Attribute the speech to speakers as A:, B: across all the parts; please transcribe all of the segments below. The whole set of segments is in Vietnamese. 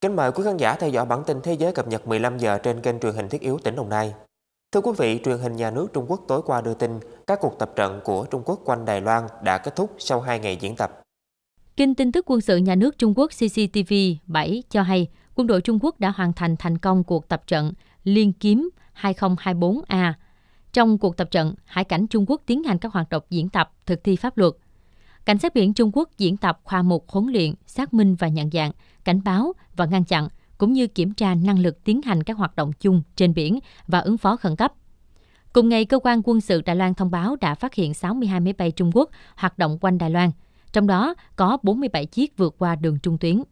A: Kính mời quý khán giả theo dõi bản tin thế giới cập nhật 15 giờ trên kênh truyền hình thiết yếu tỉnh Đồng Nai. Thưa quý vị, truyền hình nhà nước Trung Quốc tối qua đưa tin các cuộc tập trận của Trung Quốc quanh Đài Loan đã kết thúc sau 2 ngày diễn tập.
B: Kinh tin tức quân sự nhà nước Trung Quốc CCTV 7 cho hay quân đội Trung Quốc đã hoàn thành thành công cuộc tập trận Liên Kiếm 2024A. Trong cuộc tập trận, Hải cảnh Trung Quốc tiến hành các hoạt động diễn tập, thực thi pháp luật – Cảnh sát biển Trung Quốc diễn tập khoa mục huấn luyện, xác minh và nhận dạng, cảnh báo và ngăn chặn, cũng như kiểm tra năng lực tiến hành các hoạt động chung trên biển và ứng phó khẩn cấp. Cùng ngày, cơ quan quân sự Đài Loan thông báo đã phát hiện 62 máy bay Trung Quốc hoạt động quanh Đài Loan, trong đó có 47 chiếc vượt qua đường trung tuyến.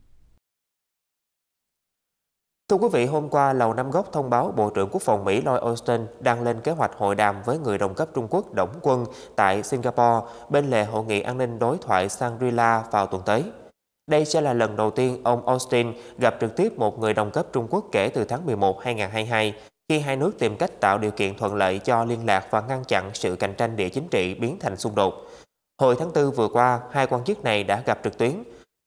A: Thưa quý vị, hôm qua, Lầu Năm Góc thông báo Bộ trưởng Quốc phòng Mỹ Lloyd Austin đang lên kế hoạch hội đàm với người đồng cấp Trung Quốc Đổng Quân tại Singapore bên lề Hội nghị An ninh Đối thoại Shangri-La vào tuần tới. Đây sẽ là lần đầu tiên ông Austin gặp trực tiếp một người đồng cấp Trung Quốc kể từ tháng 11 2022, khi hai nước tìm cách tạo điều kiện thuận lợi cho liên lạc và ngăn chặn sự cạnh tranh địa chính trị biến thành xung đột. Hồi tháng 4 vừa qua, hai quan chức này đã gặp trực tuyến,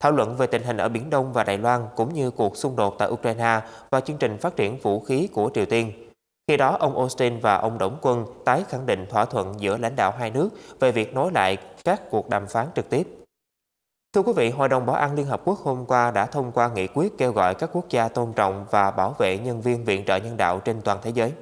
A: thảo luận về tình hình ở Biển Đông và Đài Loan cũng như cuộc xung đột tại Ukraine và chương trình phát triển vũ khí của Triều Tiên. Khi đó, ông Austin và ông Đổng Quân tái khẳng định thỏa thuận giữa lãnh đạo hai nước về việc nối lại các cuộc đàm phán trực tiếp. Thưa quý vị, Hội đồng Bảo an Liên Hợp Quốc hôm qua đã thông qua nghị quyết kêu gọi các quốc gia tôn trọng và bảo vệ nhân viên viện trợ nhân đạo trên toàn thế giới.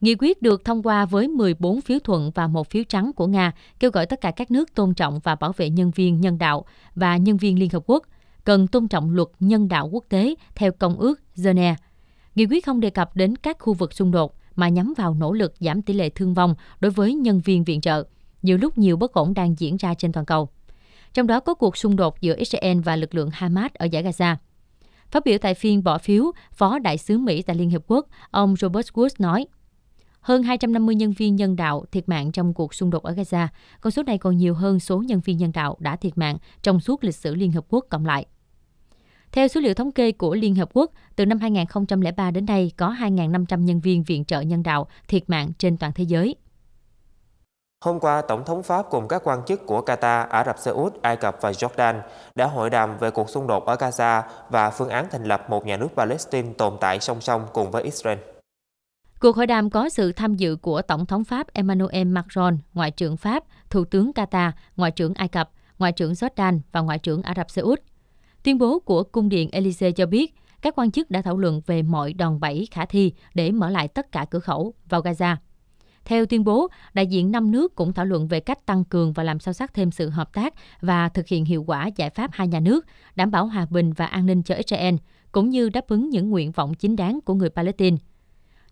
B: Nghị quyết được thông qua với 14 phiếu thuận và một phiếu trắng của Nga, kêu gọi tất cả các nước tôn trọng và bảo vệ nhân viên nhân đạo và nhân viên Liên Hợp Quốc, cần tôn trọng luật nhân đạo quốc tế theo Công ước Geneva. Nghị quyết không đề cập đến các khu vực xung đột mà nhắm vào nỗ lực giảm tỷ lệ thương vong đối với nhân viên viện trợ, nhiều lúc nhiều bất ổn đang diễn ra trên toàn cầu. Trong đó có cuộc xung đột giữa Israel và lực lượng Hamas ở giải Gaza. Phát biểu tại phiên bỏ phiếu, Phó Đại sứ Mỹ tại Liên Hiệp Quốc, ông Robert Woods nói – hơn 250 nhân viên nhân đạo thiệt mạng trong cuộc xung đột ở Gaza. Con số này còn nhiều hơn số nhân viên nhân đạo đã thiệt mạng trong suốt lịch sử Liên Hợp Quốc cộng lại. Theo số liệu thống kê của Liên Hợp Quốc, từ năm 2003 đến nay có 2.500 nhân viên viện trợ nhân đạo thiệt mạng trên toàn thế giới.
A: Hôm qua, Tổng thống Pháp cùng các quan chức của Qatar, Ả Rập Xê Út, Ai Cập và Jordan đã hội đàm về cuộc xung đột ở Gaza và phương án thành lập một nhà nước Palestine tồn tại song song cùng với Israel.
B: Cuộc hội đàm có sự tham dự của Tổng thống Pháp Emmanuel Macron, Ngoại trưởng Pháp, Thủ tướng Qatar, Ngoại trưởng Ai Cập, Ngoại trưởng Jordan và Ngoại trưởng Ả Rập Xê Út. Tuyên bố của Cung điện Elysee cho biết, các quan chức đã thảo luận về mọi đòn bẩy khả thi để mở lại tất cả cửa khẩu vào Gaza. Theo tuyên bố, đại diện năm nước cũng thảo luận về cách tăng cường và làm sâu sắc thêm sự hợp tác và thực hiện hiệu quả giải pháp hai nhà nước, đảm bảo hòa bình và an ninh cho Israel, cũng như đáp ứng những nguyện vọng chính đáng của người Palestine –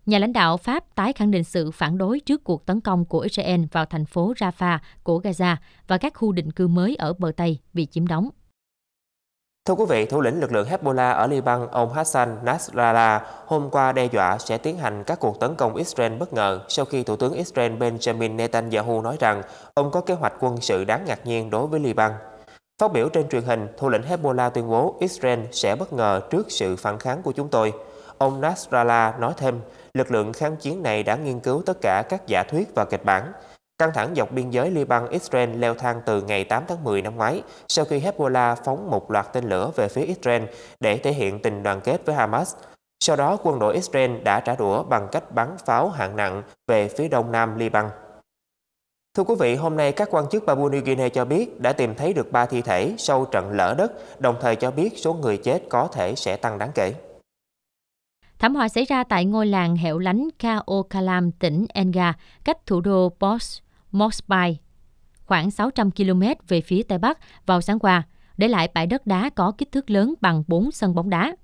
B: Nhà lãnh đạo Pháp tái khẳng định sự phản đối trước cuộc tấn công của Israel vào thành phố Rafah của Gaza và các khu định cư mới ở bờ Tây bị chiếm đóng.
A: Thưa quý vị, thủ lĩnh lực lượng Hezbollah ở Liban, ông Hassan Nasrallah, hôm qua đe dọa sẽ tiến hành các cuộc tấn công Israel bất ngờ sau khi Thủ tướng Israel Benjamin Netanyahu nói rằng ông có kế hoạch quân sự đáng ngạc nhiên đối với Liban. Phát biểu trên truyền hình, thủ lĩnh Hezbollah tuyên bố Israel sẽ bất ngờ trước sự phản kháng của chúng tôi – Ông Nasrallah nói thêm, lực lượng kháng chiến này đã nghiên cứu tất cả các giả thuyết và kịch bản. Căng thẳng dọc biên giới Liban-Israel leo thang từ ngày 8 tháng 10 năm ngoái sau khi Hezbollah phóng một loạt tên lửa về phía Israel để thể hiện tình đoàn kết với Hamas. Sau đó, quân đội Israel đã trả đũa bằng cách bắn pháo hạng nặng về phía đông nam Liban. Thưa quý vị, hôm nay các quan chức Papua New Guinea cho biết đã tìm thấy được 3 thi thể sau trận lở đất, đồng thời cho biết số người chết có thể sẽ tăng đáng kể.
B: Thảm họa xảy ra tại ngôi làng hẻo lánh Kaokalam, tỉnh Enga, cách thủ đô Port Moresby khoảng 600 km về phía Tây Bắc vào sáng qua, để lại bãi đất đá có kích thước lớn bằng 4 sân bóng đá.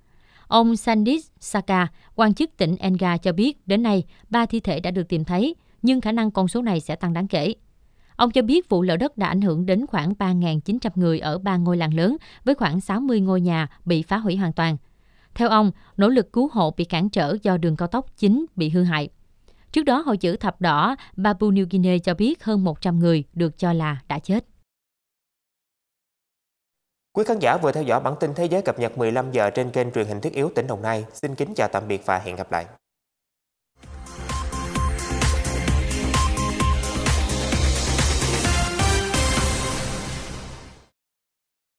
B: Ông Sandis Saka, quan chức tỉnh Enga cho biết đến nay ba thi thể đã được tìm thấy, nhưng khả năng con số này sẽ tăng đáng kể. Ông cho biết vụ lở đất đã ảnh hưởng đến khoảng 3.900 người ở ba ngôi làng lớn với khoảng 60 ngôi nhà bị phá hủy hoàn toàn. Theo ông, nỗ lực cứu hộ bị cản trở do đường cao tốc chính bị hư hại. Trước đó, hội chữ thập đỏ Papua New Guinea cho biết hơn 100 người được cho là đã chết.
A: Quý khán giả vừa theo dõi bản tin thế giới cập nhật 15 giờ trên kênh truyền hình thiết yếu tỉnh Đồng Nai. Xin kính chào tạm biệt và hẹn gặp lại.